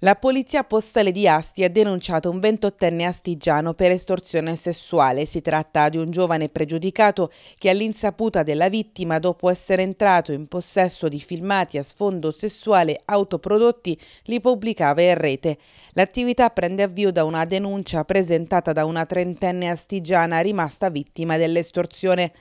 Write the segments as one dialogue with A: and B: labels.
A: La polizia postale di Asti ha denunciato un 28enne astigiano per estorsione sessuale. Si tratta di un giovane pregiudicato che all'insaputa della vittima, dopo essere entrato in possesso di filmati a sfondo sessuale autoprodotti, li pubblicava in rete. L'attività prende avvio da una denuncia presentata da una trentenne astigiana rimasta vittima dell'estorsione.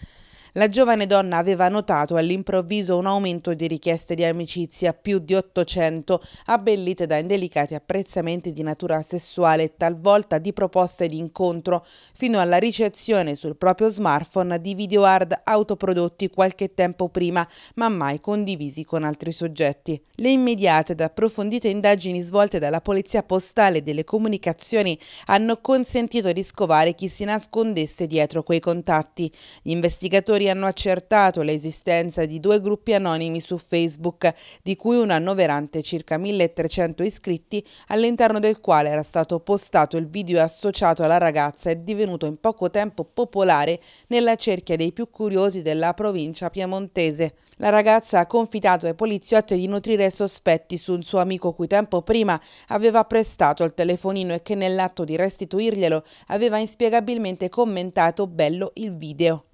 A: La giovane donna aveva notato all'improvviso un aumento di richieste di amicizia, più di 800, abbellite da indelicati apprezzamenti di natura sessuale e talvolta di proposte di incontro, fino alla ricezione sul proprio smartphone di video hard autoprodotti qualche tempo prima, ma mai condivisi con altri soggetti. Le immediate ed approfondite indagini svolte dalla Polizia Postale e delle Comunicazioni hanno consentito di scovare chi si nascondesse dietro quei contatti. Gli investigatori laboratori hanno accertato l'esistenza di due gruppi anonimi su Facebook, di cui un annoverante circa 1300 iscritti, all'interno del quale era stato postato il video associato alla ragazza e divenuto in poco tempo popolare nella cerchia dei più curiosi della provincia piemontese. La ragazza ha confidato ai poliziotti di nutrire sospetti su un suo amico cui tempo prima aveva prestato il telefonino e che nell'atto di restituirglielo aveva inspiegabilmente commentato bello il video.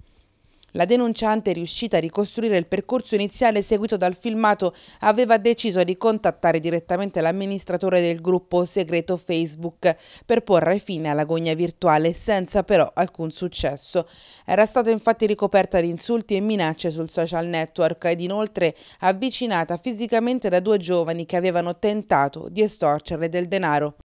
A: La denunciante, riuscita a ricostruire il percorso iniziale seguito dal filmato, aveva deciso di contattare direttamente l'amministratore del gruppo segreto Facebook per porre fine all'agonia virtuale senza però alcun successo. Era stata infatti ricoperta di insulti e minacce sul social network ed inoltre avvicinata fisicamente da due giovani che avevano tentato di estorcerle del denaro.